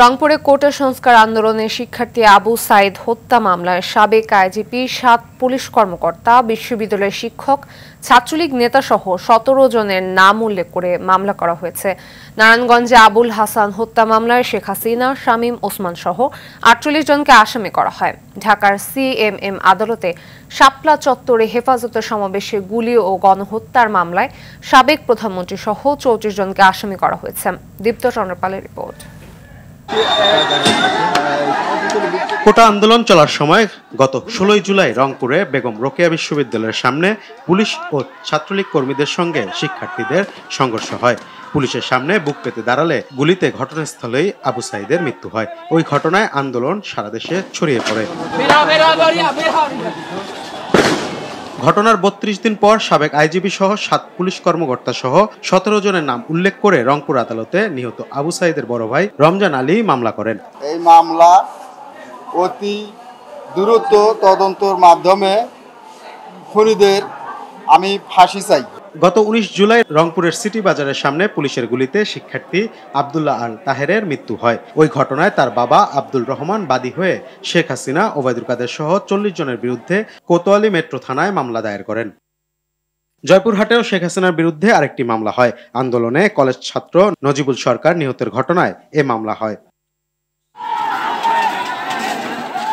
রংপুরে কোটা সংস্কার আন্দোলনে শিক্ষার্থী আবু সাইদ হত্যা মামলায় সাবেক আইজিপি সাত পুলিশ কর্মকর্তা বিশ্ববিদ্যালয়ের শিক্ষক ছাত্রলীগ নেতাসহ সতেরো জনের নাম উল্লেখ করে মামলা করা হয়েছে নারায়ণগঞ্জে আবুল হাসান হত্যা মামলায় শেখ হাসিনা শামীম ওসমান সহ আটচল্লিশ জনকে আসামি করা হয় ঢাকার সিএমএম আদালতে শাপলা চত্বরে হেফাজতের সমাবেশে গুলি ও গণহত্যার মামলায় সাবেক প্রধানমন্ত্রী সহ চৌত্রিশ জনকে আসামি করা হয়েছে দীপ্ত চন্দ্রপালের রিপোর্ট কোটা আন্দোলন চলার সময় গত ষোলোই জুলাই রংপুরে বেগম রোকেয়া বিশ্ববিদ্যালয়ের সামনে পুলিশ ও ছাত্রলীগ কর্মীদের সঙ্গে শিক্ষার্থীদের সংঘর্ষ হয় পুলিশের সামনে বুক পেতে দাঁড়ালে গুলিতে ঘটনাস্থলেই আবু সাইদের মৃত্যু হয় ওই ঘটনায় আন্দোলন সারা দেশে ছড়িয়ে পড়ে ঘটনার বত্রিশ দিন পর সাবেক আইজিবি সহ সাত পুলিশ কর্মকর্তা সহ সতেরো জনের নাম উল্লেখ করে রংপুর আদালতে নিহত আবু সাইদের বড় ভাই রমজান আলী মামলা করেন এই মামলা অতি দ্রুত তদন্তর মাধ্যমে খুনিদের আমি ফাঁসি চাই গত ১৯ জুলাই রংপুরের সিটি বাজারের সামনে পুলিশের গুলিতে শিক্ষার্থী আবদুল্লাহ আল তাহেরের মৃত্যু হয় ওই ঘটনায় তার বাবা আব্দুল রহমান বাদী হয়ে শেখ হাসিনা ওবায়দুল কাদের সহ চল্লিশ জনের বিরুদ্ধে কোতোয়ালি মেট্রো থানায় মামলা দায়ের করেন জয়পুরহাটেও শেখ হাসিনার বিরুদ্ধে আরেকটি মামলা হয় আন্দোলনে কলেজ ছাত্র নজিবুল সরকার নিহতের ঘটনায় এ মামলা হয়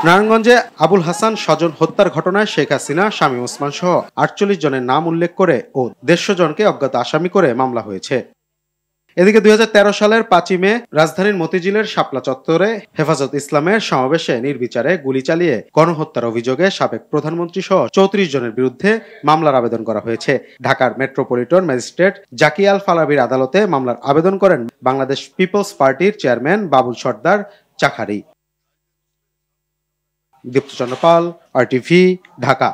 নারায়ণগঞ্জে আবুল হাসান স্বজন হত্যার ঘটনায় শেখ হাসিনা স্বামী ওসমান সহ আটচল্লিশ জনের নাম উল্লেখ করে ও দেড়শো জনকে অজ্ঞাত আসামি করে মামলা হয়েছে এদিকে দুই সালের পাঁচই মে রাজধানীর মতিঝিলের শাপলা চত্বরে হেফাজত ইসলামের সমাবেশে নির্বিচারে গুলি চালিয়ে গণহত্যার অভিযোগে সাবেক প্রধানমন্ত্রী সহ চৌত্রিশ জনের বিরুদ্ধে মামলার আবেদন করা হয়েছে ঢাকার মেট্রোপলিটন ম্যাজিস্ট্রেট জাকি আল ফালাবির আদালতে মামলার আবেদন করেন বাংলাদেশ পিপলস পার্টির চেয়ারম্যান বাবুল সর্দার চাখারি दीप्तचंद्र पाल आर टी ढाका